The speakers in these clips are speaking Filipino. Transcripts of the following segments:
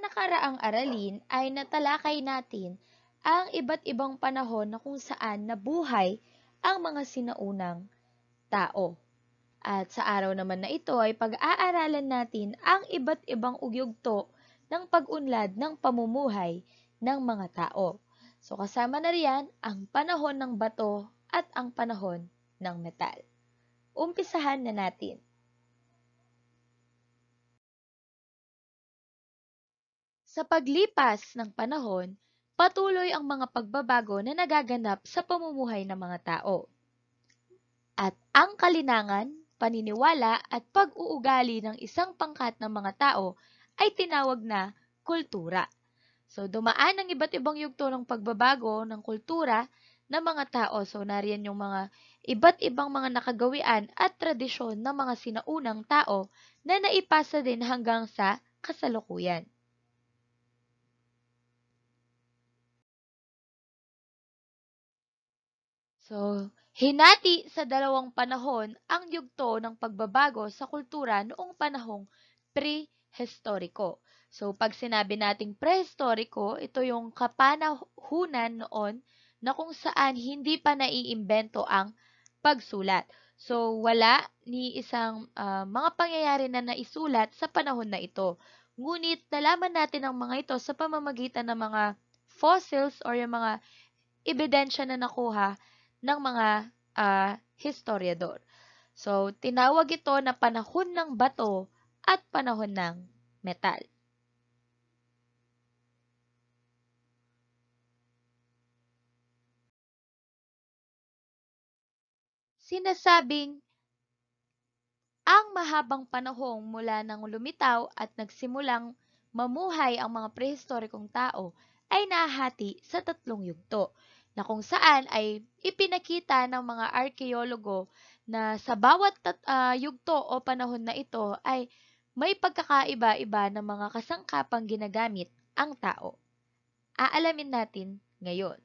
nakaraang aralin ay natalakay natin ang iba't ibang panahon na kung saan nabuhay ang mga sinaunang tao. At sa araw naman na ito ay pag-aaralan natin ang iba't ibang ugyugto ng pag-unlad ng pamumuhay ng mga tao. So kasama na riyan ang panahon ng bato at ang panahon ng metal. Umpisahan na natin. Sa paglipas ng panahon, patuloy ang mga pagbabago na nagaganap sa pamumuhay ng mga tao. At ang kalinangan, paniniwala at pag-uugali ng isang pangkat ng mga tao ay tinawag na kultura. So, dumaan ang iba't ibang yugto ng pagbabago ng kultura ng mga tao. So, nariyan yung mga iba't ibang mga nakagawian at tradisyon ng mga sinaunang tao na naipasa din hanggang sa kasalukuyan. So, hinati sa dalawang panahon ang yugto ng pagbabago sa kultura noong panahong prehistoriko. So, pag sinabi nating prehistoriko, ito yung kapanahunan noon na kung saan hindi pa naiimbento ang pagsulat. So, wala ni isang uh, mga pangyayari na naisulat sa panahon na ito. Ngunit, nalaman natin ang mga ito sa pamamagitan ng mga fossils or yung mga ebidensya na nakuha ng mga uh, historiador. So, tinawag ito na panahon ng bato at panahon ng metal. Sinasabing ang mahabang panahong mula nang lumitaw at nagsimulang mamuhay ang mga prehistorikong tao ay nahati sa tatlong yugto na kung saan ay ipinakita ng mga arkeologo na sa bawat tat, uh, yugto o panahon na ito ay may pagkakaiba-iba ng mga kasangkapang ginagamit ang tao. Aalamin natin ngayon.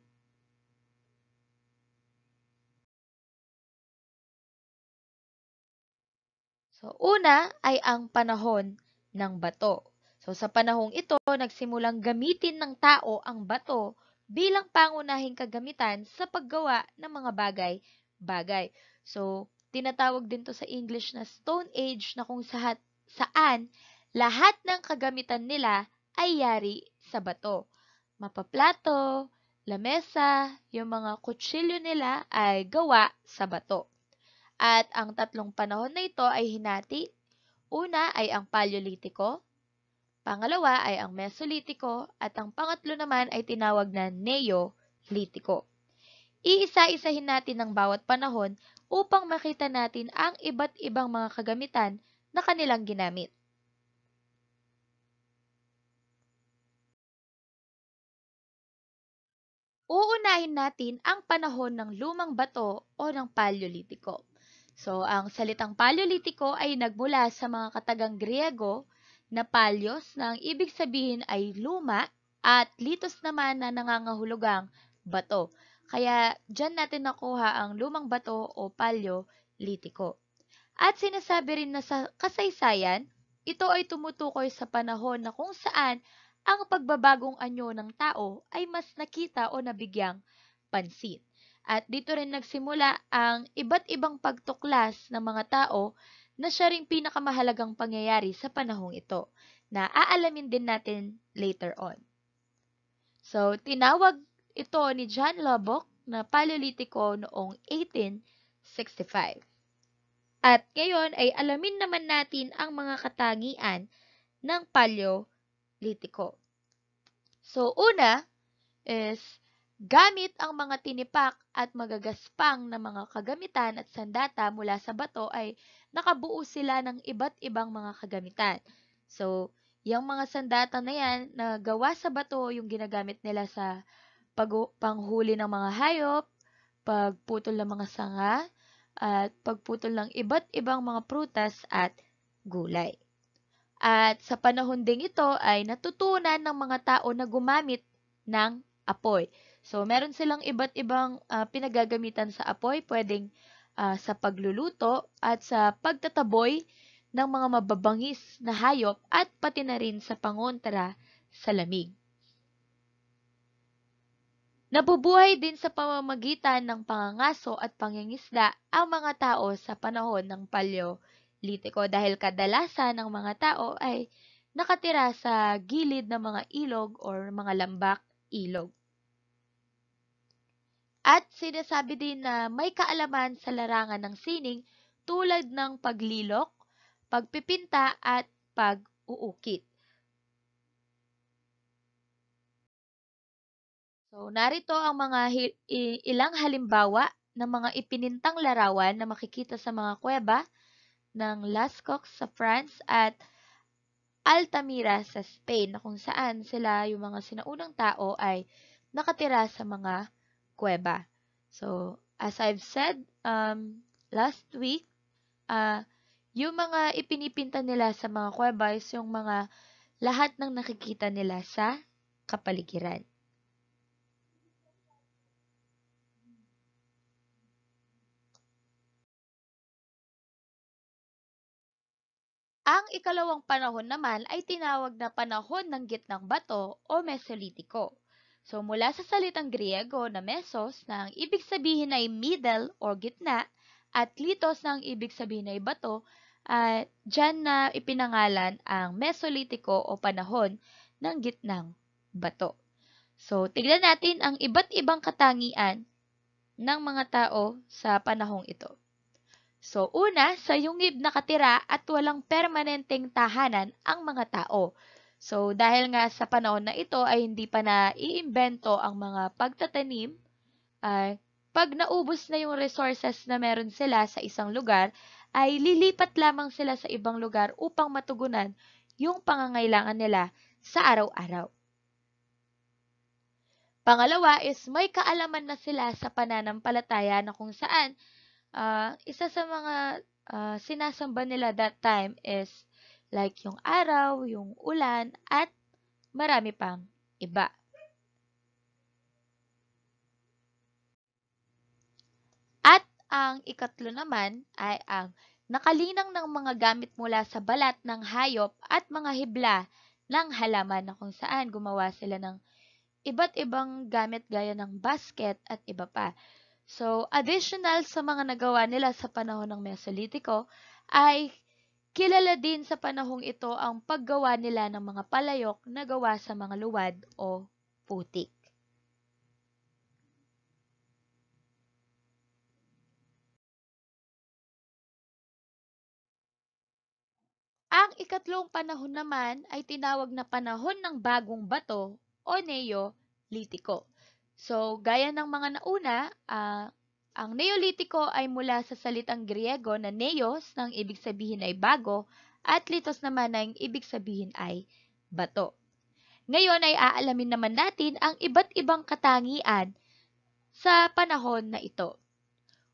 So, una ay ang panahon ng bato. So, sa panahong ito, nagsimulang gamitin ng tao ang bato bilang pangunahing kagamitan sa paggawa ng mga bagay-bagay. So, tinatawag din to sa English na Stone Age na kung sahat, saan lahat ng kagamitan nila ay yari sa bato. Mapaplato, lamesa, yung mga kutsilyo nila ay gawa sa bato. At ang tatlong panahon na ito ay hinati. Una ay ang Paleolitiko, Pangalawa ay ang Mesolitiko at ang pangatlo naman ay tinawag na Neolitiko. Iisa-isahin natin ang bawat panahon upang makita natin ang iba't ibang mga kagamitan na kanilang ginamit. Uunahin natin ang panahon ng lumang bato o ng Paleolitiko. So, ang salitang Paleolitiko ay nagmula sa mga katagang Griego na palyos na ang ibig sabihin ay luma at litos naman na nangangahulugang bato. Kaya dyan natin nakuha ang lumang bato o palyo litiko. At sinasabi rin na sa kasaysayan, ito ay tumutukoy sa panahon na kung saan ang pagbabagong anyo ng tao ay mas nakita o nabigyang pansin. At dito rin nagsimula ang iba't ibang pagtuklas ng mga tao na siya ring pinakamahalagang pangyayari sa panahong ito na aalamin din natin later on. So, tinawag ito ni John Lubbock na Paleolitiko noong 1865. At ngayon ay alamin naman natin ang mga katangian ng Paleolitiko. So, una is Gamit ang mga tinipak at magagaspang na mga kagamitan at sandata mula sa bato ay nakabuo sila ng iba't ibang mga kagamitan. So, yung mga sandata na yan na gawa sa bato yung ginagamit nila sa pag- panghuli ng mga hayop, pagputol ng mga sanga, at pagputol ng iba't ibang mga prutas at gulay. At sa panahon ding ito ay natutunan ng mga tao na gumamit ng apoy. So, meron silang iba't ibang uh, pinagagamitan sa apoy. Pwedeng uh, sa pagluluto at sa pagtataboy ng mga mababangis na hayop at pati na rin sa pangontra sa lamig. Nabubuhay din sa pamamagitan ng pangangaso at pangingisda ang mga tao sa panahon ng Paleolitiko dahil kadalasan ng mga tao ay nakatira sa gilid ng mga ilog or mga lambak ilog. At sinasabi din na may kaalaman sa larangan ng sining tulad ng paglilok, pagpipinta at pag-uukit. So, narito ang mga ilang halimbawa ng mga ipinintang larawan na makikita sa mga kuweba ng Lascaux sa France at Altamira sa Spain na kung saan sila yung mga sinaunang tao ay nakatira sa mga cueva. So, as I've said um, last week, uh, yung mga ipinipinta nila sa mga kuweba is yung mga lahat ng nakikita nila sa kapaligiran. Ang ikalawang panahon naman ay tinawag na panahon ng gitnang bato o mesolitiko. So mula sa salitang Griego na mesos na ang ibig sabihin ay middle or gitna at klitos na ang ibig sabihin ay bato, at uh, dyan na ipinangalan ang Mesolitiko o panahon ng gitnang bato. So, tignan natin ang iba't ibang katangian ng mga tao sa panahong ito. So, una, sa yungib nakatira at walang permanenteng tahanan ang mga tao. So, dahil nga sa panahon na ito ay hindi pa na iimbento ang mga pagtatanim, ay pag naubos na yung resources na meron sila sa isang lugar, ay lilipat lamang sila sa ibang lugar upang matugunan yung pangangailangan nila sa araw-araw. Pangalawa is may kaalaman na sila sa pananampalataya na kung saan uh, isa sa mga uh, sinasamba nila that time is like yung araw, yung ulan, at marami pang iba. At ang ikatlo naman ay ang nakalinang ng mga gamit mula sa balat ng hayop at mga hibla ng halaman na kung saan gumawa sila ng iba't ibang gamit gaya ng basket at iba pa. So, additional sa mga nagawa nila sa panahon ng Mesolitiko ay Kilala din sa panahong ito ang paggawa nila ng mga palayok na gawa sa mga luwad o putik. Ang ikatlong panahon naman ay tinawag na panahon ng bagong bato o neolitiko. So, gaya ng mga nauna, uh, ang Neolitiko ay mula sa salitang Griego na neos na ibig sabihin ay bago at litos naman na ang ibig sabihin ay bato. Ngayon ay aalamin naman natin ang iba't ibang katangian sa panahon na ito.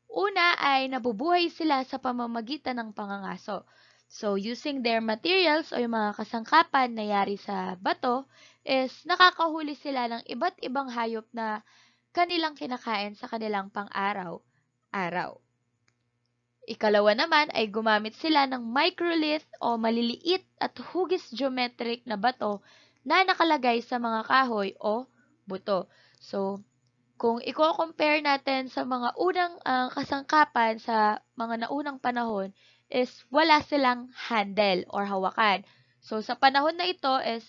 Una ay nabubuhay sila sa pamamagitan ng pangangaso. So, using their materials o yung mga kasangkapan na yari sa bato is nakakahuli sila ng iba't ibang hayop na kanilang kinakain sa kanilang pang-araw-araw. Ikalawa naman ay gumamit sila ng microlith o maliliit at hugis geometric na bato na nakalagay sa mga kahoy o buto. So, kung i-compare natin sa mga unang uh, kasangkapan sa mga naunang panahon is wala silang handle or hawakan. So, sa panahon na ito is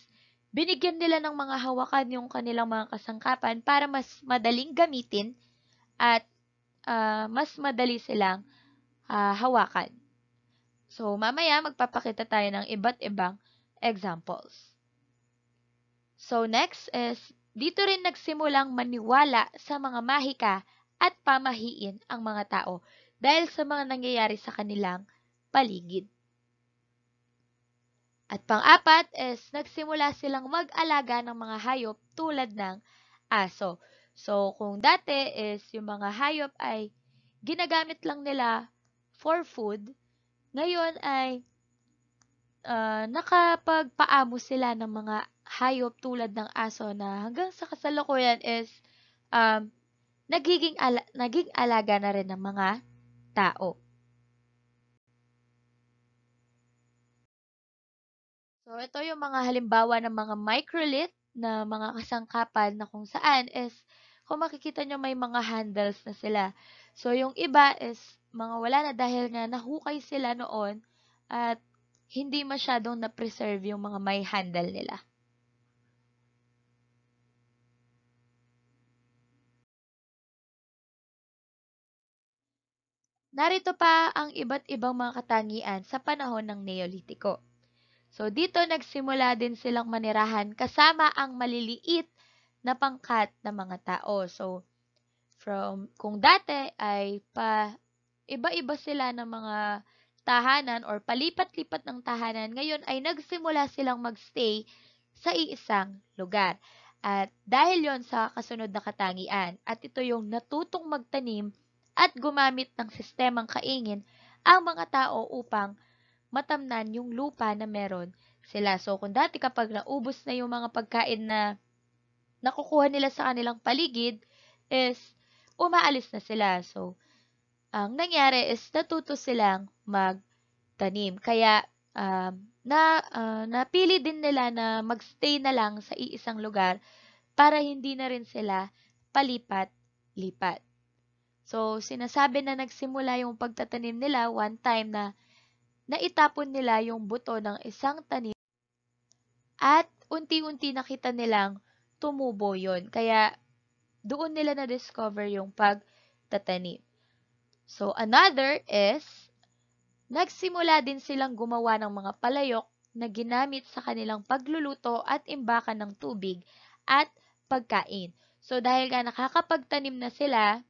Binigyan nila ng mga hawakan yung kanilang mga kasangkapan para mas madaling gamitin at uh, mas madali silang uh, hawakan. So, mamaya magpapakita tayo ng iba't ibang examples. So, next is, dito rin nagsimulang maniwala sa mga mahika at pamahiin ang mga tao dahil sa mga nangyayari sa kanilang paligid. At pang-apat is nagsimula silang mag-alaga ng mga hayop tulad ng aso. So, kung dati is yung mga hayop ay ginagamit lang nila for food, ngayon ay uh, nakapagpaamo sila ng mga hayop tulad ng aso na hanggang sa kasalukuyan is um, nagiging ala- naging alaga na rin ng mga tao. So, ito yung mga halimbawa ng mga microlith na mga kasangkapan na kung saan is, kung makikita nyo may mga handles na sila. So, yung iba is mga wala na dahil nga nahukay sila noon at hindi masyadong na-preserve yung mga may handle nila. Narito pa ang iba't ibang mga katangian sa panahon ng Neolitiko. So dito nagsimula din silang manirahan kasama ang maliliit na pangkat ng mga tao. So from kung dati ay pa iba-iba sila ng mga tahanan or palipat-lipat ng tahanan, ngayon ay nagsimula silang magstay sa iisang lugar. At dahil yon sa kasunod na katangian, at ito yung natutong magtanim at gumamit ng sistemang kaingin ang mga tao upang matamnan yung lupa na meron sila. So, kung dati kapag naubos na yung mga pagkain na nakukuha nila sa kanilang paligid, is umaalis na sila. So, ang nangyari is natuto silang magtanim. Kaya, um, na, uh, napili din nila na magstay na lang sa iisang lugar para hindi na rin sila palipat-lipat. So, sinasabi na nagsimula yung pagtatanim nila one time na naitapon nila yung buto ng isang tanim at unti-unti nakita nilang tumubo yon. Kaya doon nila na-discover yung pagtatanim. So, another is, nagsimula din silang gumawa ng mga palayok na ginamit sa kanilang pagluluto at imbakan ng tubig at pagkain. So, dahil nga nakakapagtanim na sila,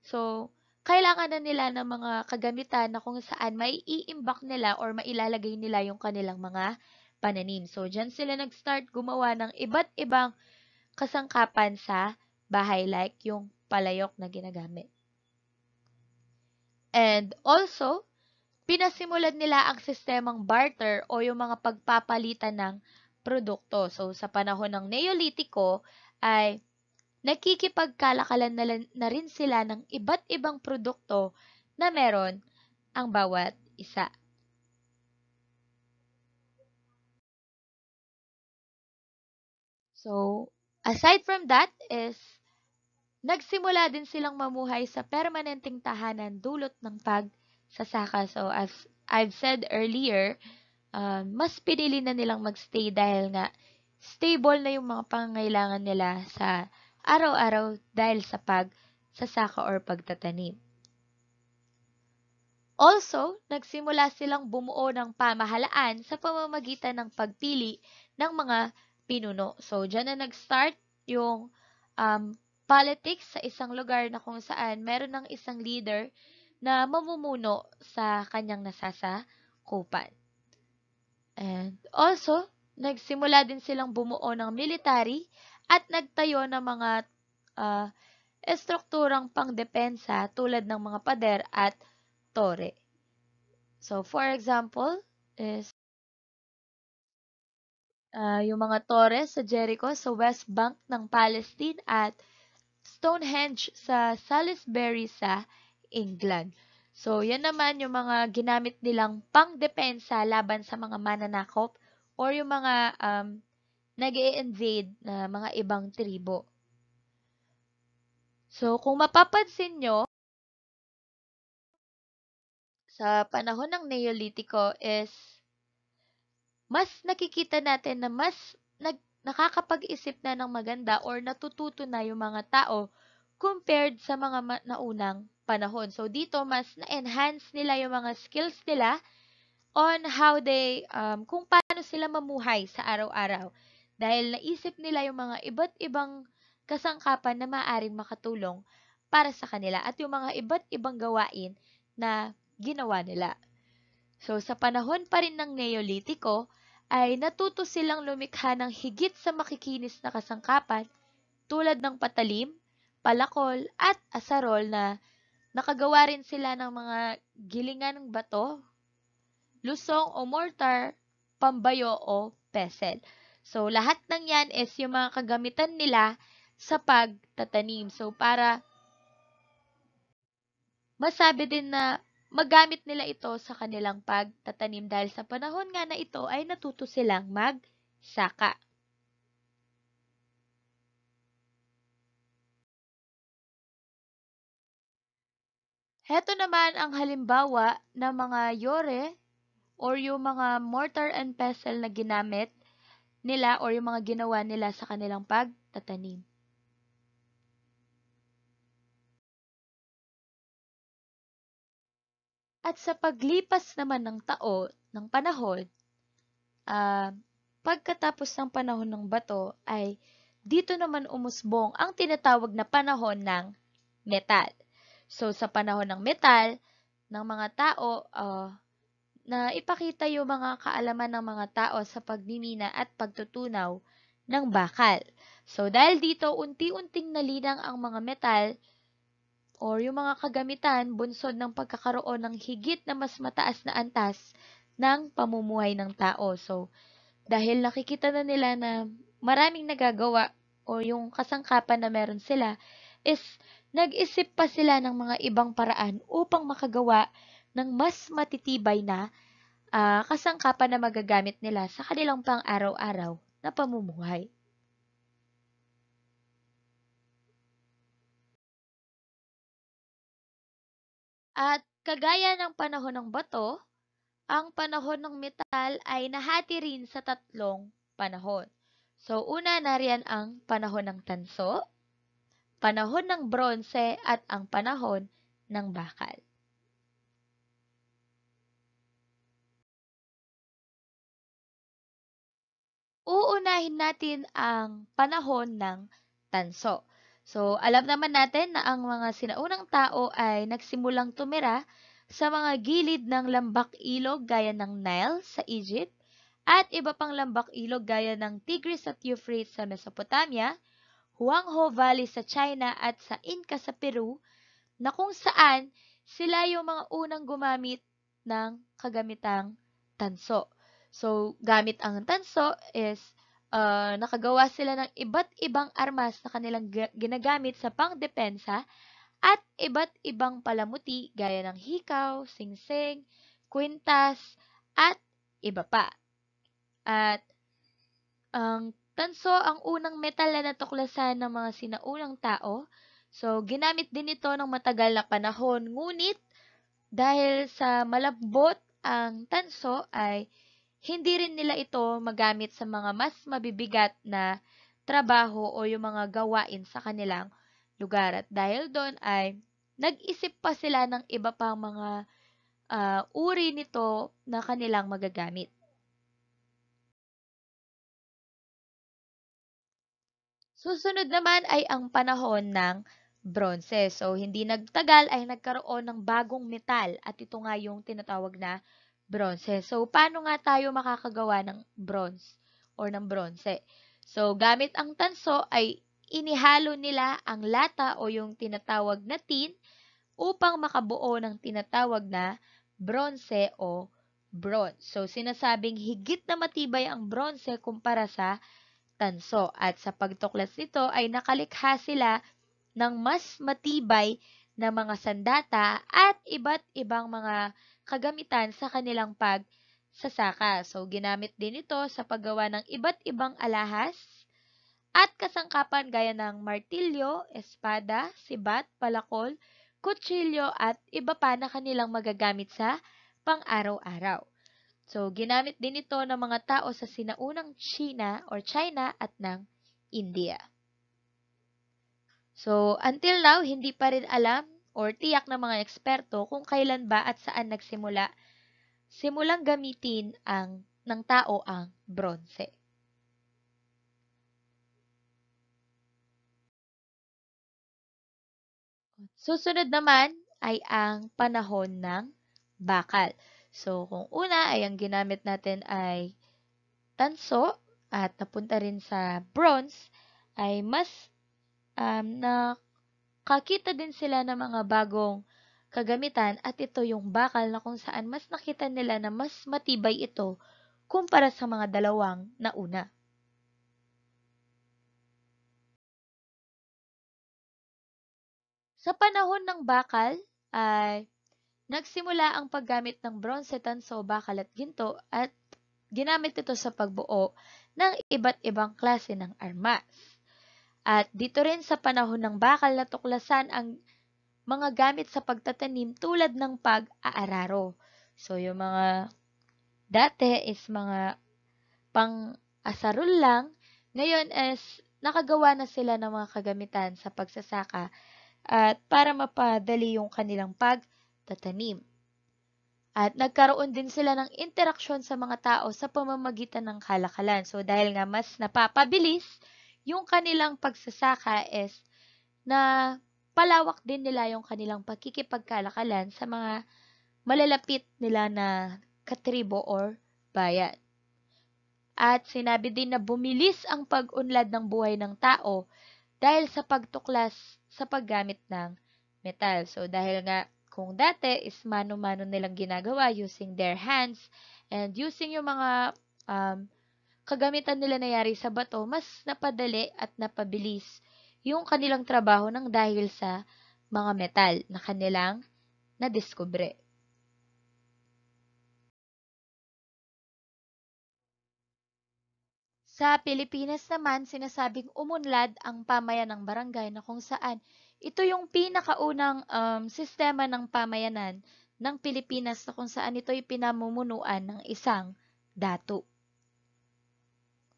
so, kailangan na nila ng mga kagamitan na kung saan maiimbak nila or mailalagay nila yung kanilang mga pananim. So, dyan sila nag-start gumawa ng iba't ibang kasangkapan sa bahay like yung palayok na ginagamit. And also, pinasimulan nila ang sistemang barter o yung mga pagpapalitan ng produkto. So, sa panahon ng Neolitiko ay nakikipagkalakalan na, na rin sila ng iba't ibang produkto na meron ang bawat isa. So, aside from that is, nagsimula din silang mamuhay sa permanenteng tahanan dulot ng pagsasaka. So, as I've said earlier, uh, mas pinili na nilang magstay dahil nga stable na yung mga pangangailangan nila sa araw-araw dahil sa pag sasaka or pagtatanim. Also, nagsimula silang bumuo ng pamahalaan sa pamamagitan ng pagpili ng mga pinuno. So, dyan na nag-start yung um, politics sa isang lugar na kung saan meron ng isang leader na mamumuno sa kanyang nasasakupan. And also, nagsimula din silang bumuo ng military at nagtayo ng mga uh, estrukturang pangdepensa tulad ng mga pader at tore. So, for example, is uh, yung mga tore sa Jericho sa West Bank ng Palestine at Stonehenge sa Salisbury sa England. So, yan naman yung mga ginamit nilang pangdepensa laban sa mga mananakop or yung mga um, nag invade na mga ibang tribo. So, kung mapapansin nyo, sa panahon ng Neolitiko is mas nakikita natin na mas nag, nakakapag-isip na ng maganda or natututo na yung mga tao compared sa mga naunang panahon. So, dito mas na-enhance nila yung mga skills nila on how they, um, kung paano sila mamuhay sa araw-araw dahil naisip nila yung mga iba't ibang kasangkapan na maaaring makatulong para sa kanila at yung mga iba't ibang gawain na ginawa nila. So, sa panahon pa rin ng Neolitiko, ay natuto silang lumikha ng higit sa makikinis na kasangkapan tulad ng patalim, palakol, at asarol na nakagawa rin sila ng mga gilingan ng bato, lusong o mortar, pambayo o pestle. So, lahat ng yan is yung mga kagamitan nila sa pagtatanim. So, para masabi din na magamit nila ito sa kanilang pagtatanim dahil sa panahon nga na ito ay natuto silang magsaka. Heto naman ang halimbawa ng mga yore or yung mga mortar and pestle na ginamit nila or yung mga ginawa nila sa kanilang pagtatanim. At sa paglipas naman ng tao, ng panahon, uh, pagkatapos ng panahon ng bato ay dito naman umusbong ang tinatawag na panahon ng metal. So sa panahon ng metal, ng mga tao, uh, na ipakita yung mga kaalaman ng mga tao sa pagmimina at pagtutunaw ng bakal. So, dahil dito, unti-unting nalinang ang mga metal or yung mga kagamitan bunsod ng pagkakaroon ng higit na mas mataas na antas ng pamumuhay ng tao. So, dahil nakikita na nila na maraming nagagawa o yung kasangkapan na meron sila is nag-isip pa sila ng mga ibang paraan upang makagawa ng mas matitibay na uh, kasangkapan na magagamit nila sa kanilang pang-araw-araw na pamumuhay. At kagaya ng panahon ng bato, ang panahon ng metal ay nahati rin sa tatlong panahon. So, una nariyan ang panahon ng tanso, panahon ng bronze, at ang panahon ng bakal. uunahin natin ang panahon ng tanso. So, alam naman natin na ang mga sinaunang tao ay nagsimulang tumira sa mga gilid ng lambak ilog gaya ng Nile sa Egypt at iba pang lambak ilog gaya ng Tigris at Euphrates sa Mesopotamia, Huangho Valley sa China at sa Inca sa Peru na kung saan sila yung mga unang gumamit ng kagamitang tanso. So, gamit ang tanso is uh, nakagawa sila ng iba't ibang armas na kanilang ginagamit sa pangdepensa at iba't ibang palamuti gaya ng hikaw, singsing, kwintas, at iba pa. At ang tanso ang unang metal na natuklasan ng mga sinaunang tao. So, ginamit din ito ng matagal na panahon. Ngunit, dahil sa malabot ang tanso ay hindi rin nila ito magamit sa mga mas mabibigat na trabaho o yung mga gawain sa kanilang lugar. At dahil doon ay nag-isip pa sila ng iba pang mga uh, uri nito na kanilang magagamit. Susunod naman ay ang panahon ng bronze. So, hindi nagtagal ay nagkaroon ng bagong metal at ito nga yung tinatawag na bronze. So, paano nga tayo makakagawa ng bronze or ng bronze? So, gamit ang tanso ay inihalo nila ang lata o yung tinatawag na tin upang makabuo ng tinatawag na bronze o bronze. So, sinasabing higit na matibay ang bronze kumpara sa tanso. At sa pagtuklas nito ay nakalikha sila ng mas matibay na mga sandata at iba't ibang mga kagamitan sa kanilang pagsasaka. So, ginamit din ito sa paggawa ng iba't ibang alahas at kasangkapan gaya ng martilyo, espada, sibat, palakol, kutsilyo at iba pa na kanilang magagamit sa pang-araw-araw. So, ginamit din ito ng mga tao sa sinaunang China or China at ng India. So, until now, hindi pa rin alam or tiyak ng mga eksperto kung kailan ba at saan nagsimula simulang gamitin ang ng tao ang bronze. Susunod naman ay ang panahon ng bakal. So, kung una ay ang ginamit natin ay tanso at napunta rin sa bronze, ay mas um, na Kakita din sila ng mga bagong kagamitan at ito yung bakal na kung saan mas nakita nila na mas matibay ito kumpara sa mga dalawang nauna. Sa panahon ng bakal ay nagsimula ang paggamit ng bronze, tanso, bakal at ginto at ginamit ito sa pagbuo ng iba't ibang klase ng armas. At dito rin sa panahon ng bakal natuklasan ang mga gamit sa pagtatanim tulad ng pag-aararo. So, yung mga dati is mga pang-asarol lang. Ngayon is nakagawa na sila ng mga kagamitan sa pagsasaka at para mapadali yung kanilang pagtatanim. At nagkaroon din sila ng interaksyon sa mga tao sa pamamagitan ng kalakalan. So, dahil nga mas napapabilis yung kanilang pagsasaka is na palawak din nila yung kanilang pagkikipagkalakalan sa mga malalapit nila na katribo or bayan. At sinabi din na bumilis ang pag-unlad ng buhay ng tao dahil sa pagtuklas sa paggamit ng metal. So, dahil nga kung dati is mano-mano nilang ginagawa using their hands and using yung mga um, kagamitan nila nayari sa bato, mas napadali at napabilis yung kanilang trabaho ng dahil sa mga metal na kanilang nadiskubre. Sa Pilipinas naman, sinasabing umunlad ang pamayan ng barangay na kung saan ito yung pinakaunang um, sistema ng pamayanan ng Pilipinas na kung saan ito'y pinamumunuan ng isang datu.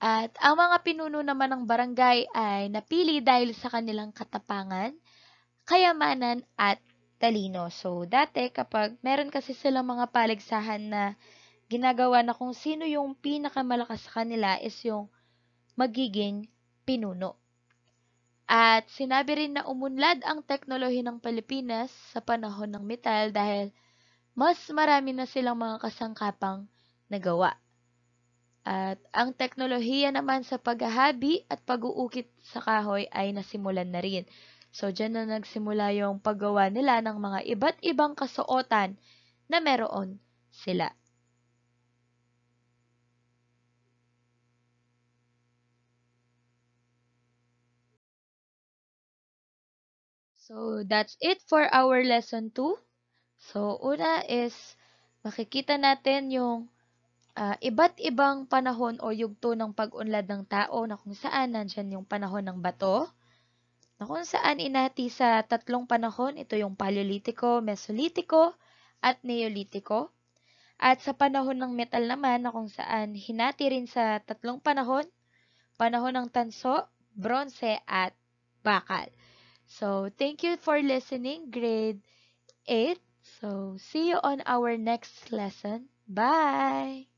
At ang mga pinuno naman ng barangay ay napili dahil sa kanilang katapangan, kayamanan at talino. So, dati kapag meron kasi silang mga paligsahan na ginagawa na kung sino yung pinakamalakas sa kanila is yung magiging pinuno. At sinabi rin na umunlad ang teknolohiya ng Pilipinas sa panahon ng metal dahil mas marami na silang mga kasangkapang nagawa. At ang teknolohiya naman sa paghahabi at pag-uukit sa kahoy ay nasimulan na rin. So, dyan na nagsimula yung paggawa nila ng mga iba't ibang kasuotan na meron sila. So, that's it for our lesson 2. So, una is, makikita natin yung uh, iba't ibang panahon o yugto ng pag-unlad ng tao na kung saan nandyan yung panahon ng bato, na kung saan inati sa tatlong panahon, ito yung Paleolitiko, Mesolitiko, at Neolitiko. At sa panahon ng metal naman na kung saan hinati rin sa tatlong panahon, panahon ng tanso, bronze, at bakal. So, thank you for listening, grade 8. So, see you on our next lesson. Bye!